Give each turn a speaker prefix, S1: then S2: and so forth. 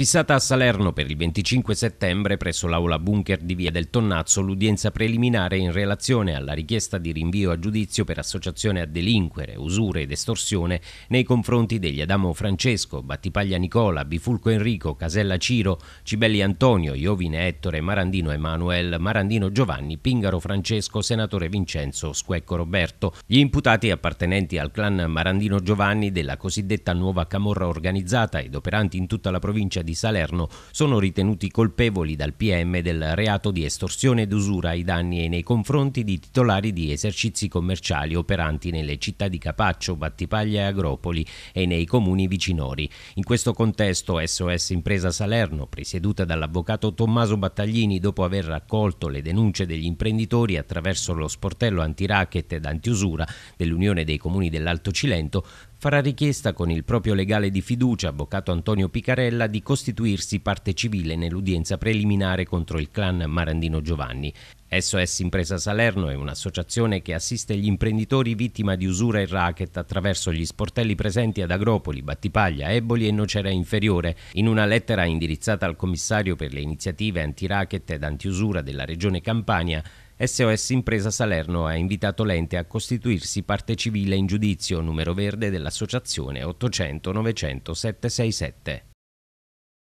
S1: Fissata a Salerno per il 25 settembre presso l'aula bunker di Via del Tonnazzo l'udienza preliminare in relazione alla richiesta di rinvio a giudizio per associazione a delinquere, usure ed estorsione nei confronti degli Adamo Francesco, Battipaglia Nicola, Bifulco Enrico, Casella Ciro, Cibelli Antonio, Iovine Ettore, Marandino Emanuel, Marandino Giovanni, Pingaro Francesco, Senatore Vincenzo, Squecco Roberto. Gli imputati appartenenti al clan Marandino Giovanni della cosiddetta nuova camorra organizzata ed operanti in tutta la provincia di di Salerno sono ritenuti colpevoli dal PM del reato di estorsione ed usura ai danni e nei confronti di titolari di esercizi commerciali operanti nelle città di Capaccio, Battipaglia e Agropoli e nei comuni vicinori. In questo contesto SOS Impresa Salerno, presieduta dall'avvocato Tommaso Battaglini dopo aver raccolto le denunce degli imprenditori attraverso lo sportello antiracket ed antiusura dell'Unione dei Comuni dell'Alto Cilento, farà richiesta con il proprio legale di fiducia, avvocato Antonio Picarella, di costituirsi parte civile nell'udienza preliminare contro il clan Marandino Giovanni. SOS Impresa Salerno è un'associazione che assiste gli imprenditori vittima di usura e racket attraverso gli sportelli presenti ad Agropoli, Battipaglia, Eboli e Nocera Inferiore. In una lettera indirizzata al commissario per le iniziative anti-racket ed anti-usura della regione Campania, SOS Impresa Salerno ha invitato l'ente a costituirsi parte civile in giudizio, numero verde dell'associazione 800 900 767.